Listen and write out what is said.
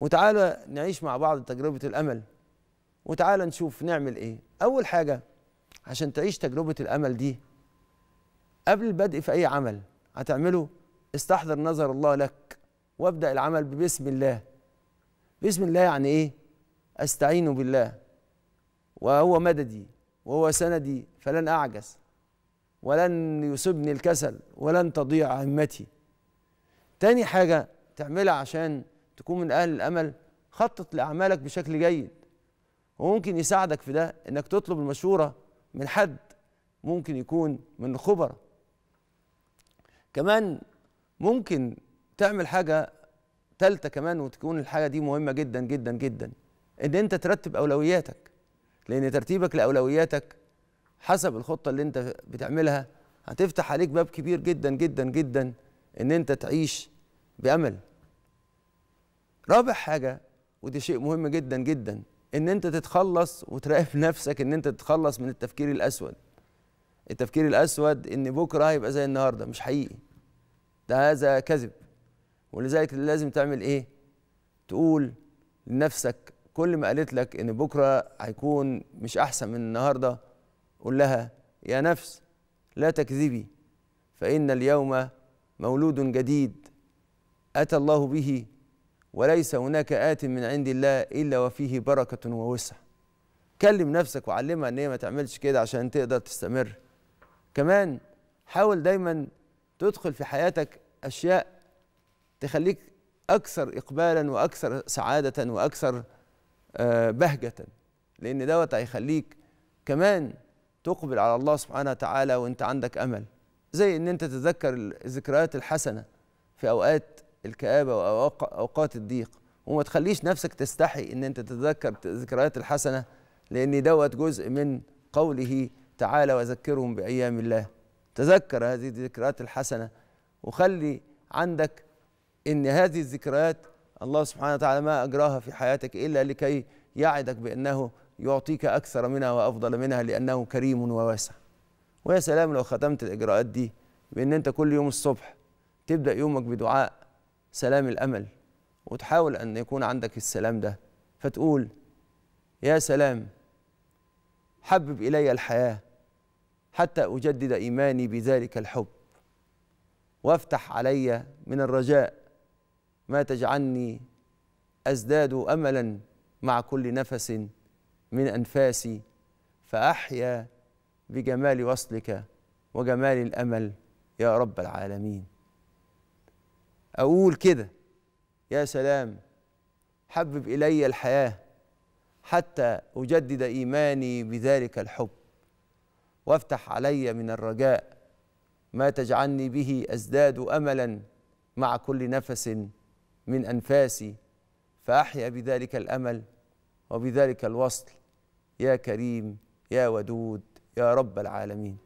وتعالى نعيش مع بعض تجربة الأمل وتعالى نشوف نعمل إيه أول حاجة عشان تعيش تجربة الأمل دي قبل البدء في أي عمل هتعمله استحضر نظر الله لك وابدأ العمل ببسم الله بسم الله يعني إيه أستعين بالله وهو مددي وهو سندي فلن أعجز ولن يصبني الكسل ولن تضيع همتي تاني حاجة تعملها عشان تكون من أهل الأمل خطط لأعمالك بشكل جيد وممكن يساعدك في ده إنك تطلب المشورة من حد ممكن يكون من الخبراء كمان ممكن تعمل حاجة تالتة كمان وتكون الحاجة دي مهمة جدا جدا جدا إن أنت ترتب أولوياتك لأن ترتيبك لأولوياتك حسب الخطة اللي أنت بتعملها هتفتح عليك باب كبير جدا جدا جدا إن أنت تعيش بأمل رابع حاجه ودي شيء مهم جدا جدا ان انت تتخلص وتراقب نفسك ان انت تتخلص من التفكير الاسود التفكير الاسود ان بكره هيبقى زي النهارده مش حقيقي ده هذا كذب ولذلك لازم تعمل ايه تقول لنفسك كل ما قالت لك ان بكره هيكون مش احسن من النهارده قول لها يا نفس لا تكذبي فان اليوم مولود جديد اتى الله به وليس هناك آت من عند الله إلا وفيه بركة ووسع كلم نفسك وعلمها ان هي ما تعملش كده عشان تقدر تستمر كمان حاول دايما تدخل في حياتك اشياء تخليك اكثر اقبالا واكثر سعاده واكثر آه، بهجه لان دوت هيخليك كمان تقبل على الله سبحانه وتعالى وانت عندك امل زي ان انت تتذكر الذكريات الحسنه في اوقات الكآبة وأوقات الضيق وما تخليش نفسك تستحي ان انت تتذكر الذكريات الحسنه لان دوت جزء من قوله تعالى وذكرهم بايام الله تذكر هذه الذكريات الحسنه وخلي عندك ان هذه الذكريات الله سبحانه وتعالى ما اجراها في حياتك الا لكي يعدك بانه يعطيك اكثر منها وافضل منها لانه كريم وواسع ويا سلام لو ختمت الاجراءات دي بان انت كل يوم الصبح تبدا يومك بدعاء سلام الامل وتحاول ان يكون عندك السلام ده فتقول يا سلام حبب الي الحياه حتى اجدد ايماني بذلك الحب وافتح علي من الرجاء ما تجعلني ازداد املا مع كل نفس من انفاسي فاحيا بجمال وصلك وجمال الامل يا رب العالمين أقول كده يا سلام حبب إلي الحياة حتى أجدد إيماني بذلك الحب وافتح علي من الرجاء ما تجعلني به أزداد أملا مع كل نفس من أنفاسي فأحيا بذلك الأمل وبذلك الوصل يا كريم يا ودود يا رب العالمين